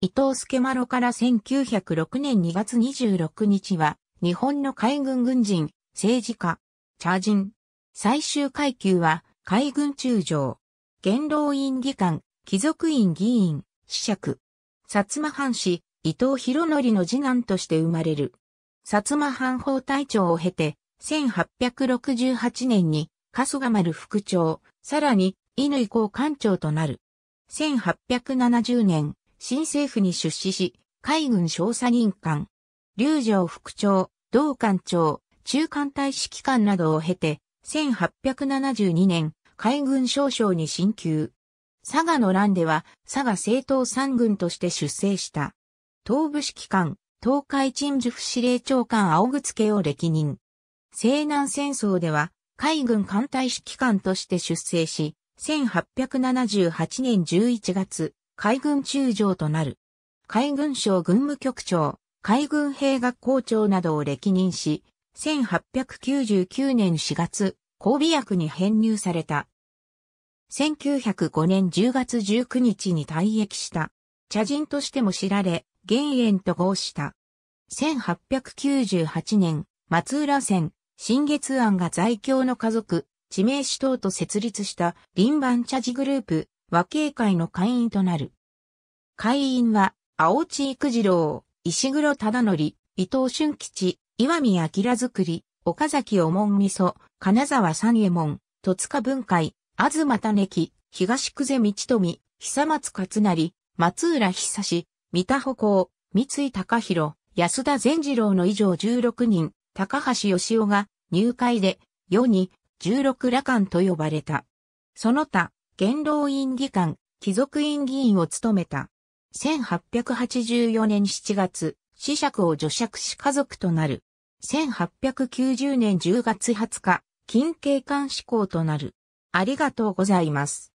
伊藤助丸から1906年2月26日は、日本の海軍軍人、政治家、茶人。最終階級は、海軍中将。元老院議官、貴族院議員、子爵。薩摩藩士、伊藤博則の次男として生まれる。薩摩藩法隊長を経て、1868年に、春日丸副長、さらに、犬以降艦長となる。1870年、新政府に出資し、海軍少佐任官、龍城副長、同官長、中間大使機関などを経て、1872年、海軍少将に進級。佐賀の乱では、佐賀政党三軍として出征した。東部指揮官、東海鎮守府司令長官青口家を歴任。西南戦争では、海軍艦隊指揮官として出征し、1878年11月、海軍中将となる。海軍省軍務局長、海軍兵学校長などを歴任し、1899年4月、交尾役に編入された。1905年10月19日に退役した。茶人としても知られ、減塩と合した。1898年、松浦線、新月庵が在京の家族、地名市等と設立した林番茶事グループ、和慶会の会員となる。会員は、青地育次郎、石黒忠則、伊藤俊吉、岩見明作り、岡崎おもんみそ、金沢三右衛門、戸塚文会、東ね木、東久世道富、久松勝成、松浦久志、三田歩行、三井隆弘、安田善次郎の以上16人、高橋義雄が入会で、世に16羅漢と呼ばれた。その他、元老院議官、貴族院議員を務めた。1884年7月、死者を除爵し家族となる。1890年10月20日、近景官志向となる。ありがとうございます。